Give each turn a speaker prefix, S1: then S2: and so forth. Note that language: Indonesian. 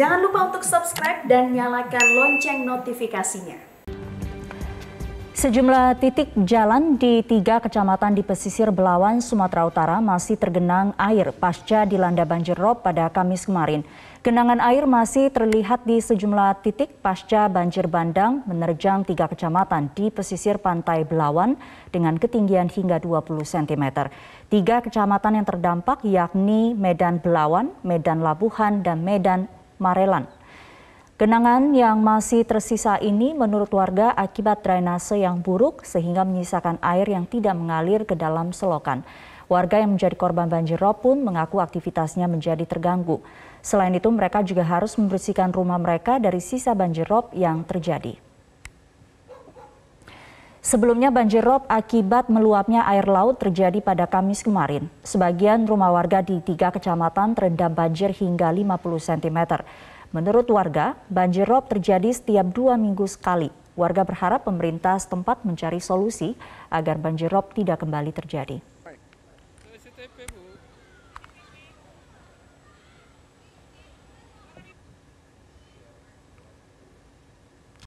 S1: Jangan lupa untuk subscribe dan nyalakan lonceng notifikasinya. Sejumlah titik jalan di tiga kecamatan di pesisir Belawan, Sumatera Utara masih tergenang air pasca dilanda banjir rob pada Kamis kemarin. Genangan air masih terlihat di sejumlah titik pasca banjir bandang menerjang tiga kecamatan di pesisir pantai Belawan dengan ketinggian hingga 20 cm. Tiga kecamatan yang terdampak yakni Medan Belawan, Medan Labuhan, dan Medan Marelan. Genangan yang masih tersisa ini menurut warga akibat drainase yang buruk sehingga menyisakan air yang tidak mengalir ke dalam selokan. Warga yang menjadi korban banjir rob pun mengaku aktivitasnya menjadi terganggu. Selain itu mereka juga harus membersihkan rumah mereka dari sisa banjir rob yang terjadi. Sebelumnya banjir rob akibat meluapnya air laut terjadi pada Kamis kemarin. Sebagian rumah warga di tiga kecamatan terendam banjir hingga 50 cm. Menurut warga, banjir rob terjadi setiap dua minggu sekali. Warga berharap pemerintah setempat mencari solusi agar banjir rob tidak kembali terjadi.